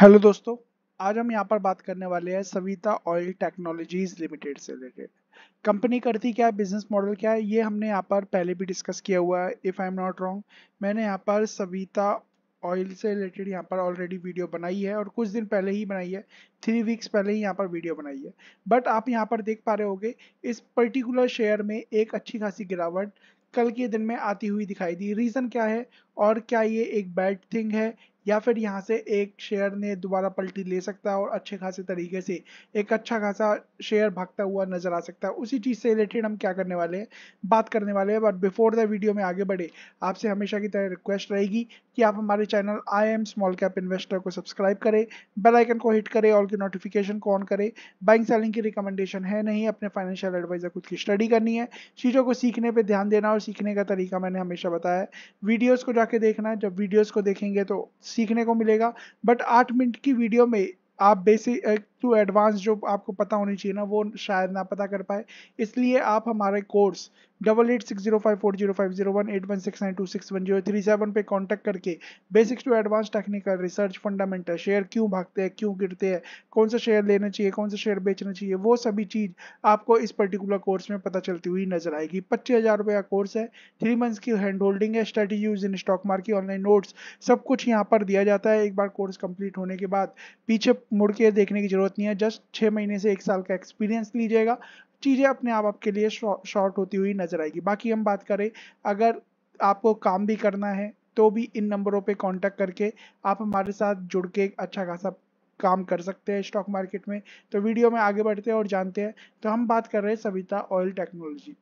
hello दोस्तों आज हम यहाँ पर बात करने वाले हैं सविता ऑयल टेक्नोलॉजीज लिमिटेड से रिलेटेड कंपनी करती क्या है बिजनेस मॉडल क्या है ये हमने यहाँ पर पहले भी डिस्कस किया हुआ है if I am not wrong मैंने यहाँ पर सविता ऑयल से रिलेटेड यहाँ पर ऑलरेडी वीडियो बनाई है और कुछ दिन पहले ही बनाई है थ्री वीक्स पहले ही यहाँ पर वीडियो बनाई है बट आप यहाँ पर देख पा रहे होगे इस पर्टिकुलर शेयर में एक अच्छी खासी गिरावट कल के दिन में आती हुई दिखाई दी रीज़न क्या है और क्या ये एक बैड थिंग है या फिर यहाँ से एक शेयर ने दोबारा पलटी ले सकता है और अच्छे खासे तरीके से एक अच्छा खासा शेयर भागता हुआ नजर आ सकता है उसी चीज़ से रिलेटेड हम क्या करने वाले हैं बात करने वाले हैं बट बिफोर द वीडियो में आगे बढ़े आपसे हमेशा की तरह रिक्वेस्ट रहेगी कि आप हमारे channel I am small cap investor को सब्सक्राइब करें बेल आइकन को हिट करें ऑल की नोटिफिकेशन को ऑन करें बाइंग सेलिंग की रिकमेंडेशन है नहीं अपने फाइनेंशियल एडवाइजर खुद की स्टडी करनी है चीज़ों को सीखने पर ध्यान देना और सीखने का तरीका मैंने हमेशा बताया है वीडियोज़ को जाके देखना जब वीडियोज़ को देखेंगे तो सीखने को मिलेगा बट आठ मिनट की वीडियो में आप बेसिक टू एडवांस जो आपको पता होनी चाहिए ना वो शायद ना पता कर पाए इसलिए आप हमारे course double eight six zero five four zero five zero one eight one six nine two six one zero three seven पे कॉन्टैक्ट करके basics to advance technical research fundamental share क्यों भागते हैं क्यों गिरते हैं कौन सा शेयर लेना चाहिए कौन सा शेयर बेचना चाहिए वो सभी चीज़ आपको इस पर्टिकुलर कोर्स में पता चलती हुई नजर आएगी पच्चीस हज़ार रुपये का कोर्स है थ्री मंथ्स की हैंड होल्डिंग है strategies in stock market online notes सब कुछ यहाँ पर दिया जाता है एक बार कोर्स कंप्लीट होने के बाद पीछे मुड़ के देखने की जरूरत नहीं है जस्ट छः महीने से एक साल का एक्सपीरियंस लीजिएगा चीज़ें अपने आप आपके लिए शॉर्ट होती हुई नजर आएगी बाकी हम बात करें अगर आपको काम भी करना है तो भी इन नंबरों पे कांटेक्ट करके आप हमारे साथ जुड़ के अच्छा खासा काम कर सकते हैं स्टॉक मार्केट में तो वीडियो में आगे बढ़ते हैं और जानते हैं तो हम बात कर रहे हैं सविता ऑयल टेक्नोलॉजी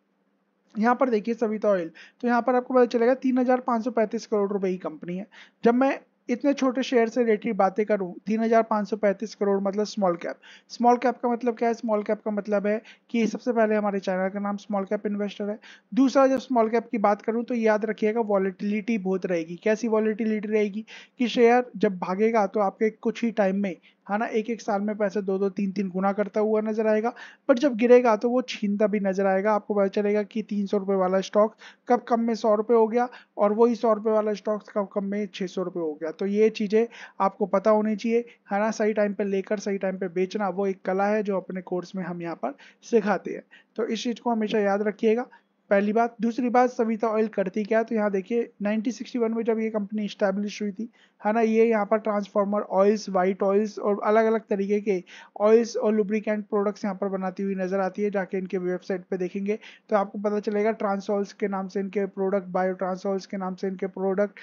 यहाँ पर देखिए सविता ऑयल तो यहाँ पर आपको पता चलेगा तीन हजार पाँच सौ पैंतीस करोड़ रुपए की कंपनी है जब मैं इतने छोटे शेयर से रिलेटेड बातें करूँ तीन हजार पाँच सौ पैंतीस करोड़ मतलब स्मॉल कैप स्मॉल कैप का मतलब क्या है स्मॉल कैप का मतलब है कि सबसे पहले हमारे चैनल का नाम स्मॉल कैप इन्वेस्टर है दूसरा जब स्मॉल कैप की बात करूँ तो याद रखिएगा वॉलीटिलिटी बहुत रहेगी कैसी वॉलीटिलिटी रहेगी कि शेयर जब भागेगा तो आपके कुछ ही टाइम में है ना एक एक साल में पैसे दो दो तीन तीन गुना करता हुआ नजर आएगा बट जब गिरेगा तो वो छीनता भी नजर आएगा आपको पता चलेगा कि तीन सौ रुपये वाला स्टॉक कब कम में सौ रुपये हो गया और वही सौ रुपये वाला स्टॉक कब कम में छः सौ रुपये हो गया तो ये चीज़ें आपको पता होनी चाहिए है ना सही टाइम पर लेकर सही टाइम पर बेचना वो एक कला है जो अपने कोर्स में हम यहाँ पर सिखाते हैं तो इस चीज़ को हमेशा याद रखिएगा पहली बात दूसरी बात सविता ऑयल करती क्या तो यहाँ देखिए 1961 में जब ये कंपनी इस्टेब्लिश हुई थी है ना ये यहाँ पर ट्रांसफार्मर ऑयल्स वाइट ऑयल्स और अलग अलग तरीके के ऑयल्स और लुब्रिकेंट प्रोडक्ट्स यहाँ पर बनाती हुई नज़र आती है जाके इनके वेबसाइट पे देखेंगे तो आपको पता चलेगा ट्रांसऑल्स के नाम से इनके प्रोडक्ट बायो ट्रांसऑल्स के नाम से इनके प्रोडक्ट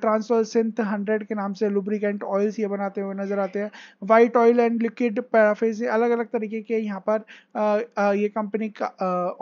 ट्रांसऑल सिंथ हंड्रेड के नाम से लुब्रिकेंट ऑयल्स ये बनाते हुए नज़र आते हैं white oil and liquid paraffin अलग अलग तरीके के यहाँ पर ये कंपनी का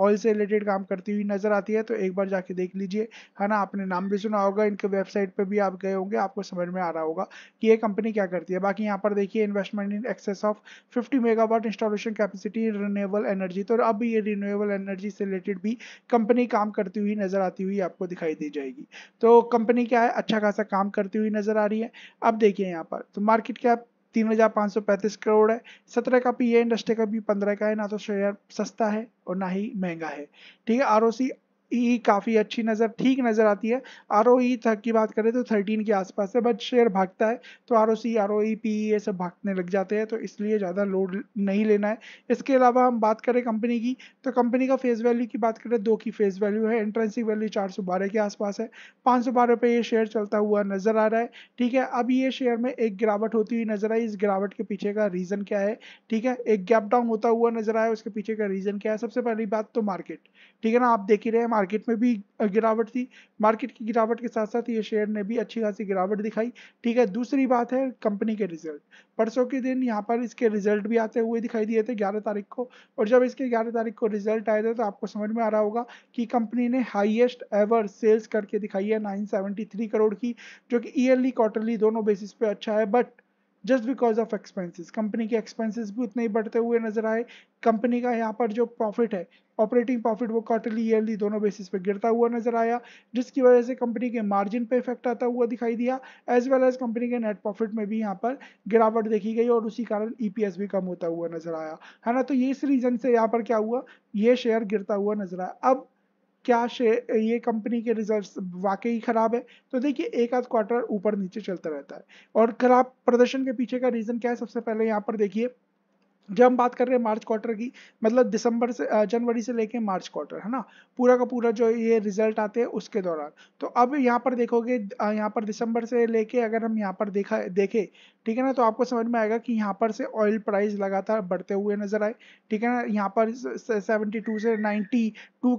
ऑयल से रिलेटेड काम करती हुई नज़र आती है तो एक बार जाके देख लीजिए है ना आपने नाम भी सुना होगा इनके वेबसाइट पर भी आप गए होंगे आपको समझ में आ रहा होगा कि ये कंपनी क्या करती है बाकी यहाँ पर देखिए investment in excess of fifty megawatt installation capacity renewable energy तो अब ये रिन्यूएबल एनर्जी से रिलेटेड भी कंपनी काम करती हुई नज़र आती हुई आपको दिखाई दी जाएगी तो कंपनी क्या है अच्छा खासा काम करती हुई नज़र आ रही है अब देखिए यहाँ पर तो मार्केट कैप तीन हजार पाँच सौ पैंतीस करोड़ है सत्रह का पी ए इंडस्ट्री का भी पंद्रह का है ना तो शेयर सस्ता है और ना ही महंगा है ठीक है आर ई e काफ़ी अच्छी नज़र ठीक नज़र आती है आर ओ ई तक की बात करें तो थर्टीन के आसपास है बट शेयर भागता है तो R O C R O E P ये सब भागने लग जाते हैं तो इसलिए ज़्यादा लोड नहीं लेना है इसके अलावा हम बात करें कंपनी की तो कंपनी का फेस वैल्यू की बात करें दो की फेस वैल्यू है एंट्रेंसिक वैल्यू चार सौ बारह के आसपास है पाँच सौ बारह पे ये शेयर चलता हुआ नज़र आ रहा है ठीक है अब ये शेयर में एक गिरावट होती हुई नज़र आई इस गिरावट के पीछे का रीज़न क्या है ठीक है एक गैप डाउन होता हुआ नज़र आया उसके पीछे का रीज़न क्या है सबसे पहली बात तो मार्केट ठीक है ना आप देख ही रहे हैं मार्केट में भी गिरावट थी मार्केट की गिरावट के साथ साथ ये शेयर ने भी अच्छी खासी गिरावट दिखाई ठीक है दूसरी बात है कंपनी के रिजल्ट परसों के दिन यहाँ पर इसके रिजल्ट भी आते हुए दिखाई दिए थे ग्यारह तारीख को और जब इसके ग्यारह तारीख को रिजल्ट आए थे तो आपको समझ में आ रहा होगा कि कंपनी ने हाइएस्ट एवर सेल्स करके दिखाई है नाइन करोड़ की जो कि ईयरली क्वार्टरली दोनों बेसिस पे अच्छा है but just because of expenses कंपनी के एक्सपेंसेस भी उतने ही बढ़ते हुए नजर आए कंपनी का यहाँ पर जो प्रॉफिट है ऑपरेटिंग प्रॉफिट वो क्वार्टरली ईयरली दोनों बेसिस पे गिरता हुआ नजर आया जिसकी वजह से कंपनी के मार्जिन पे इफेक्ट आता हुआ दिखाई दिया एज वेल एज कंपनी के नेट प्रॉफिट में भी यहाँ पर गिरावट देखी गई और उसी कारण ईपीएस भी कम होता हुआ नजर आया है ना तो ये इस रीजन से यहाँ पर क्या हुआ ये शेयर गिरता हुआ नजर आया अब क्या शेयर ये कंपनी के रिजल्ट्स वाकई ख़राब है तो देखिए एक आध क्वार्टर ऊपर नीचे चलता रहता है और खराब प्रदर्शन के पीछे का रीज़न क्या है सबसे पहले यहाँ पर देखिए जब हम बात कर रहे हैं मार्च क्वार्टर की मतलब दिसंबर से जनवरी से लेके मार्च क्वार्टर है ना पूरा का पूरा जो ये रिजल्ट आते हैं उसके दौरान तो अब यहाँ पर देखोगे यहाँ पर दिसंबर से लेके अगर हम यहाँ पर देखा देखें ठीक है ना तो आपको समझ में आएगा कि यहाँ पर से ऑयल प्राइस लगातार बढ़ते हुए नजर आए ठीक है ना यहाँ पर 72 से 92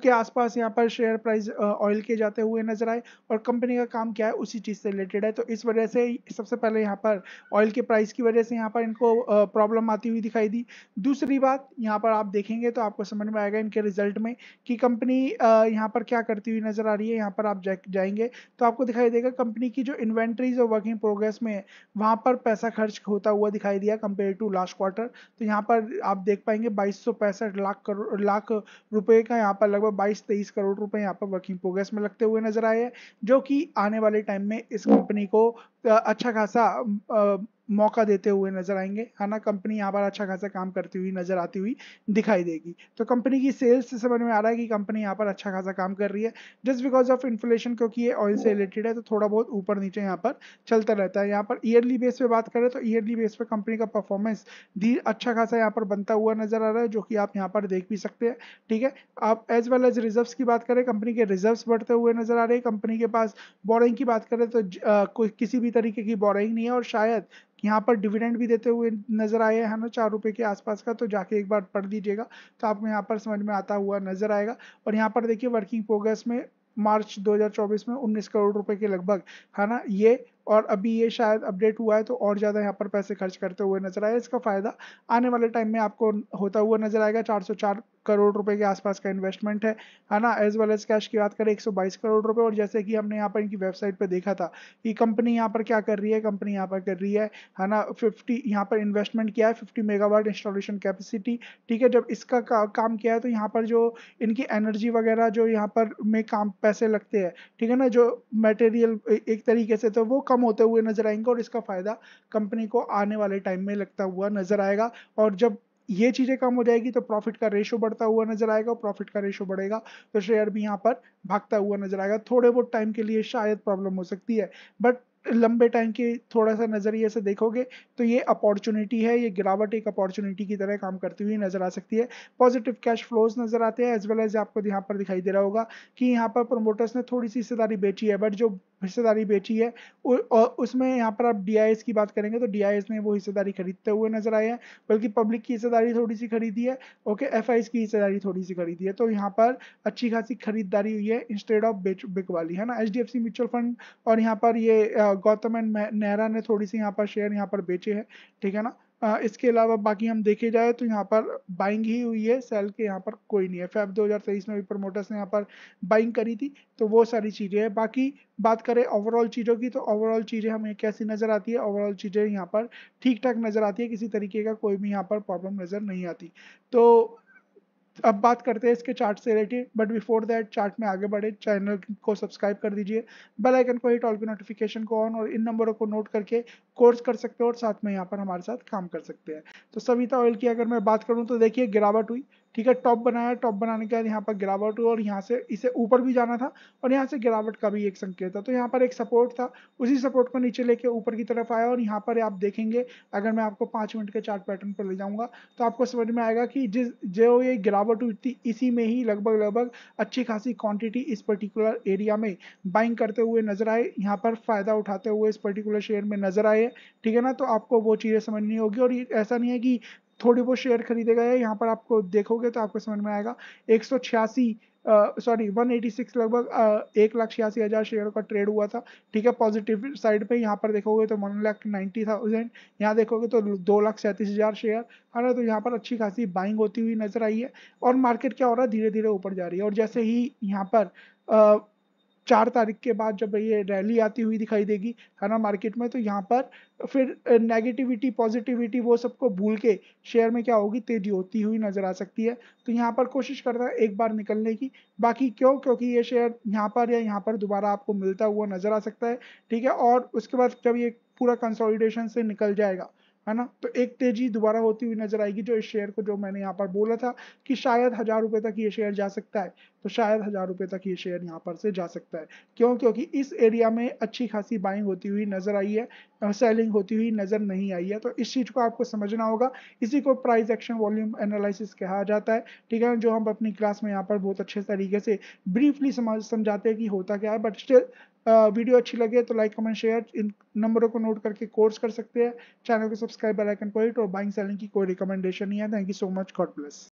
के आसपास यहाँ पर शेयर प्राइस ऑयल के जाते हुए नजर आए और कंपनी का काम क्या है उसी चीज़ से रिलेटेड है तो इस वजह से सबसे पहले यहाँ पर ऑयल के प्राइस की वजह से यहाँ पर इनको प्रॉब्लम आती हुई दिखाई दी दूसरी बात यहाँ पर आप देखेंगे तो आपको समझ में आएगा इनके रिजल्ट में कि कंपनी यहाँ पर क्या करती हुई नजर आ रही है यहाँ पर आप जाएंगे तो आपको दिखाई देगा कंपनी की जो इन्वेंट्रीज और वर्किंग प्रोग्रेस में वहाँ पर पैसा खर्च होता हुआ दिखाई दिया कंपेयर टू लास्ट क्वार्टर तो यहाँ पर आप देख पाएंगे बाईस सौ लाख करोड़ लाख रुपए का यहाँ पर लगभग बाईस तेईस करोड़ रुपए यहाँ पर वर्किंग प्रोग्रेस में लगते हुए नजर आए हैं जो कि आने वाले टाइम में इस कंपनी को अच्छा खासा मौका देते हुए नजर आएंगे है ना कंपनी यहाँ पर अच्छा खासा काम करती हुई नजर आती हुई दिखाई देगी तो कंपनी की सेल्स से समझ में आ रहा है कि कंपनी यहाँ पर अच्छा खासा काम कर रही है जस्ट बिकॉज ऑफ इन्फ्लेशन क्योंकि ये ऑयल से रिलेटेड है तो थोड़ा बहुत ऊपर नीचे यहाँ पर चलता रहता है यहाँ पर ईयरली बेस पे बात करें तो ईयरली बेस पे कंपनी का परफॉर्मेंस धीरे अच्छा खासा यहाँ पर बनता हुआ नजर आ रहा है जो कि आप यहाँ पर देख भी सकते हैं ठीक है आप एज वेल एज रिजर्व्स की बात करें कंपनी के रिजर्व्स बढ़ते हुए नजर आ रहे हैं कंपनी के पास बोरिंग की बात करें तो किसी भी तरीके की बोरिंग नहीं है और शायद यहाँ पर डिविडेंड भी देते हुए नजर आए हैं ना चार रुपये के आसपास का तो जाके एक बार पढ़ दीजिएगा तो आपको यहाँ पर समझ में आता हुआ नजर आएगा और यहाँ पर देखिए वर्किंग प्रोग्रेस में मार्च 2024 में 19 करोड़ रुपए के लगभग है ना ये और अभी ये शायद अपडेट हुआ है तो और ज़्यादा यहाँ पर पैसे खर्च करते हुए नजर आए इसका फ़ायदा आने वाले टाइम में आपको होता हुआ नजर आएगा 404 करोड़ रुपए के आसपास का इन्वेस्टमेंट है है ना एज वेल एज कैश की बात करें एक करोड़ रुपए और जैसे कि हमने यहाँ पर इनकी वेबसाइट पर देखा था कि कंपनी यहाँ पर क्या कर रही है कंपनी यहाँ पर कर रही है है ना फिफ्टी यहाँ पर इन्वेस्टमेंट किया है फिफ्टी मेगावाट इंस्टॉलेशन कैपेसिटी ठीक है जब इसका का, काम किया है तो यहाँ पर जो इनकी एनर्जी वगैरह जो यहाँ पर में काम पैसे लगते हैं ठीक है ना जो मटेरियल एक तरीके से तो वो कम होते हुए नजर आएंगे और इसका फ़ायदा कंपनी को आने वाले टाइम में लगता हुआ नजर आएगा और जब ये चीज़ें कम हो जाएगी तो प्रॉफिट का रेशो बढ़ता हुआ नजर आएगा प्रॉफिट का रेशो बढ़ेगा तो शेयर भी यहाँ पर भागता हुआ नजर आएगा थोड़े बहुत टाइम के लिए शायद प्रॉब्लम हो सकती है बट लंबे टाइम के थोड़ा सा नज़रिए से देखोगे तो ये अपॉर्चुनिटी है ये गिरावट एक अपॉर्चुनिटी की तरह काम करती हुई नज़र आ सकती है पॉजिटिव कैश फ्लोज नज़र आते हैं एज वेल एज आपको यहाँ पर दिखाई दे रहा होगा कि यहाँ पर प्रोमोटर्स ने थोड़ी सी हिस्सेदारी बेची है बट जो हिस्सेदारी बेची है और उसमें यहाँ पर आप डी की बात करेंगे तो डी ने वो हिस्सेदारी खरीदते हुए नजर आए हैं बल्कि पब्लिक की हिस्सेदारी थोड़ी सी खरीदी है ओके एफ की हिस्सेदारी थोड़ी सी खरीदी है तो यहाँ पर अच्छी खासी खरीदारी हुई है इंस्टेड ऑफ बेच बिक वाली है ना एच म्यूचुअल फंड और यहाँ पर ये गौतम एंड नेहरा ने थोड़ी सी यहाँ पर शेयर यहाँ पर बेचे हैं ठीक है ना इसके अलावा बाकी हम देखे जाए तो यहाँ पर बाइंग ही हुई है सेल के यहाँ पर कोई नहीं है फेब 2023 में भी प्रमोटर्स ने यहाँ पर बाइंग करी थी तो वो सारी चीज़ें हैं बाकी बात करें ओवरऑल चीज़ों की तो ओवरऑल चीज़ें हमें कैसी नज़र आती है ओवरऑल चीज़ें यहाँ पर ठीक ठाक नज़र आती है किसी तरीके का कोई भी यहाँ पर प्रॉब्लम नज़र नहीं आती तो अब बात करते हैं इसके चार्ट से related but before that chart में आगे बढ़े चैनल को सब्सक्राइब कर दीजिए बेल आइकन को हिट ऑल की नोटिफिकेशन को ऑन और इन नंबरों को नोट करके कोर्स कर सकते हो और साथ में यहाँ पर हमारे साथ काम कर सकते हैं तो सविता ऑयल की अगर मैं बात करूँ तो देखिए गिरावट हुई ठीक है टॉप बनाया टॉप बनाने के बाद यहाँ पर गिरावट हुआ और यहाँ से इसे ऊपर भी जाना था और यहाँ से गिरावट का भी एक संकेत था तो यहाँ पर एक सपोर्ट था उसी सपोर्ट को नीचे लेके ऊपर की तरफ आया और यहाँ पर आप देखेंगे अगर मैं आपको पाँच मिनट के चार्ट पैटर्न पर ले जाऊँगा तो आपको समझ में आएगा कि जिस जो ये गिरावट हुई थी इसी में ही लगभग लगभग अच्छी खासी क्वांटिटी इस पर्टिकुलर एरिया में बाइंग करते हुए नजर आए यहाँ पर फ़ायदा उठाते हुए इस पर्टिकुलर शेयर में नजर आए ठीक है ना तो आपको वो चीज़ें समझनी होगी और ऐसा नहीं है कि थोड़ी बहुत शेयर खरीदे गए हैं यहाँ पर आपको देखोगे तो आपको समझ में आएगा एक सौ छियासी सॉरी वन एटी सिक्स लगभग एक लाख छियासी हज़ार शेयर का ट्रेड हुआ था ठीक है पॉजिटिव साइड पे यहाँ पर देखोगे तो वन लाख नाइन्टी थाउजेंड यहाँ देखोगे तो दो लाख सैंतीस हज़ार शेयर है ना तो यहाँ पर अच्छी खासी बाइंग होती हुई नजर आई है और मार्केट क्या हो रहा है धीरे धीरे ऊपर जा रही है और जैसे ही यहाँ पर चार तारीख के बाद जब ये रैली आती हुई दिखाई देगी है ना मार्केट में तो यहाँ पर फिर नेगेटिविटी पॉजिटिविटी वो सबको भूल के शेयर में क्या होगी तेजी होती हुई नजर आ सकती है तो यहाँ पर कोशिश करता है एक बार निकलने की बाकी क्यों क्योंकि ये शेयर यहाँ पर या यहाँ पर दोबारा आपको मिलता हुआ नजर आ सकता है ठीक है और उसके बाद जब ये पूरा कंसोलिडेशन से निकल जाएगा है ना तो एक तेजी दोबारा होती हुई नजर आएगी जो इस शेयर को जो मैंने यहाँ पर बोला था कि शायद हजार रुपए तक ये शेयर जा सकता है तो शायद हज़ार रुपये तक ये शेयर यहाँ पर से जा सकता है क्यों क्योंकि इस एरिया में अच्छी खासी बाइंग होती हुई नज़र आई है सेलिंग होती हुई नज़र नहीं आई है तो इस चीज़ को आपको समझना होगा इसी को प्राइस एक्शन वॉल्यूम एनालिसिस कहा जाता है ठीक है जो हम अपनी क्लास में यहाँ पर बहुत अच्छे तरीके से ब्रीफली समझ समझाते हैं कि होता क्या है बट स्टिल वीडियो अच्छी लगे तो लाइक कमेंट शेयर इन नंबरों को नोट करके कोर्स कर सकते हैं चैनल को सब्सक्राइब बेल आइकन को हिट और बाइंग सेलिंग की कोई रिकमेंडेशन नहीं है thank you so much God bless